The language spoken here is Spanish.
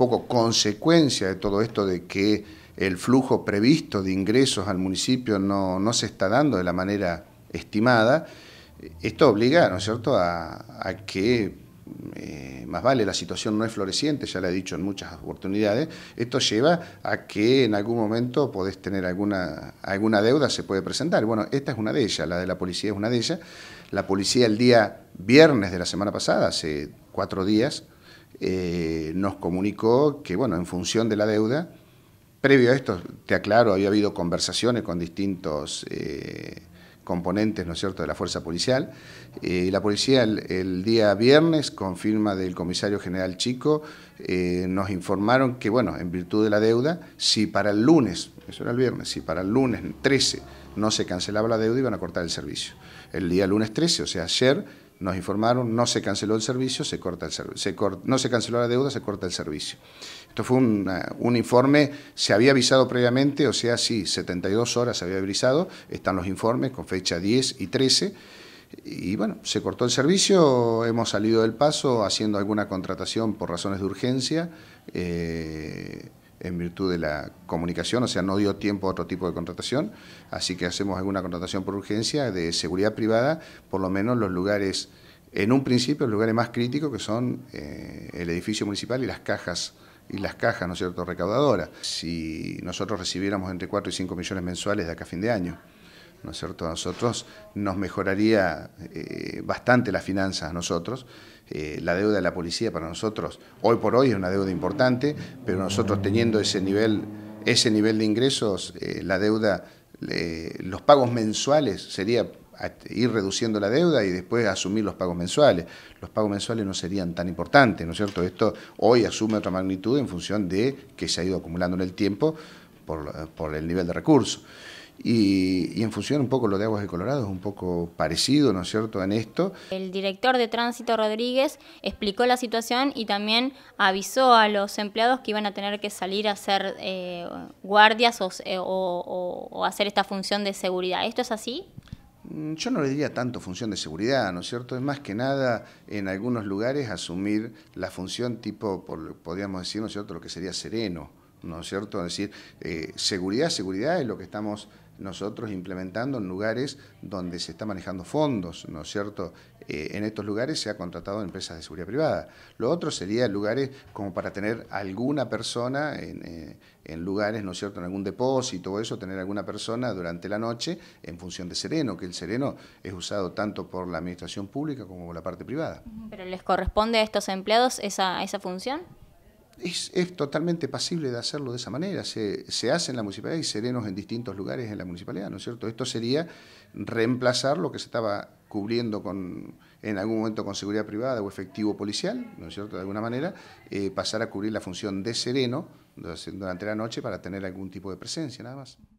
poco consecuencia de todo esto de que el flujo previsto de ingresos al municipio no, no se está dando de la manera estimada, esto obliga, cierto?, a, que, eh, más vale, la situación no es floreciente, ya lo he dicho en muchas oportunidades, esto lleva a que en algún momento podés tener alguna, alguna deuda, se puede presentar. Bueno, esta es una de ellas, la de la policía es una de ellas. La policía el día viernes de la semana pasada, hace cuatro días, eh, nos comunicó que, bueno, en función de la deuda, previo a esto, te aclaro, había habido conversaciones con distintos eh, componentes, ¿no es cierto?, de la fuerza policial. y eh, la policía el, día viernes, con firma del comisario general Chico, nos informaron que, bueno, en virtud de la deuda, si para el lunes, eso era el viernes, si para el lunes 13 no se cancelaba la deuda, iban a cortar el servicio. El día lunes 13, o sea, ayer, nos informaron, no se canceló el servicio, se corta el no se canceló la deuda, se corta el servicio. Esto fue un eh, informe, se había avisado previamente, o sea, sí, 72 horas se había avisado, están los informes con fecha 10 y 13. Y bueno, se cortó el servicio, hemos salido del paso haciendo alguna contratación por razones de urgencia. Eh, en virtud de la comunicación, o sea, no dio tiempo a otro tipo de contratación, así que hacemos alguna contratación por urgencia de seguridad privada, por lo menos los lugares, en un principio, los lugares más críticos que son eh, el edificio municipal y las cajas y las cajas, ¿no es cierto?, recaudadoras. Si nosotros recibiéramos entre 4 y 5 millones mensuales de acá a fin de año. ¿no es cierto? A nosotros nos mejoraría eh, bastante las finanzas a nosotros. Eh, la deuda de la policía para nosotros, hoy por hoy es una deuda importante, pero nosotros teniendo ese nivel, ese nivel de ingresos, eh, la deuda, los pagos mensuales sería ir reduciendo la deuda y después asumir los pagos mensuales. Los pagos mensuales no serían tan importantes, ¿no es cierto? Esto hoy asume otra magnitud en función de que se ha ido acumulando en el tiempo por, por el nivel de recursos. Y, en función un poco lo de Aguas de Colorado es un poco parecido, ¿no es cierto?, en esto. El director de tránsito Rodríguez explicó la situación y también avisó a los empleados que iban a tener que salir a hacer eh, guardias eh, o, hacer esta función de seguridad. ¿Esto es así? Mm, yo no le diría tanto función de seguridad, ¿no es cierto? Es más que nada en algunos lugares asumir la función tipo, podríamos decir, ¿no es cierto?, lo que sería sereno, ¿no es cierto? Es decir, eh, seguridad, seguridad es lo que estamos nosotros implementando en lugares donde se está manejando fondos, ¿no es cierto? Eh, en estos lugares se ha contratado empresas de seguridad privada. Lo otro sería lugares como para tener alguna persona en, eh, en lugares, ¿no es cierto?, en algún depósito o eso, tener alguna persona durante la noche en función de sereno, que el sereno es usado tanto por la administración pública como por la parte privada. ¿Pero les corresponde a estos empleados esa, esa función? es, es, totalmente pasible de hacerlo de esa manera. Se, se, hace en la municipalidad y serenos en distintos lugares en la municipalidad, ¿no es cierto? Esto sería reemplazar lo que se estaba cubriendo con, en algún momento con seguridad privada o efectivo policial, ¿no es cierto? De alguna manera, eh, pasar a cubrir la función de sereno durante la noche para tener algún tipo de presencia, nada más.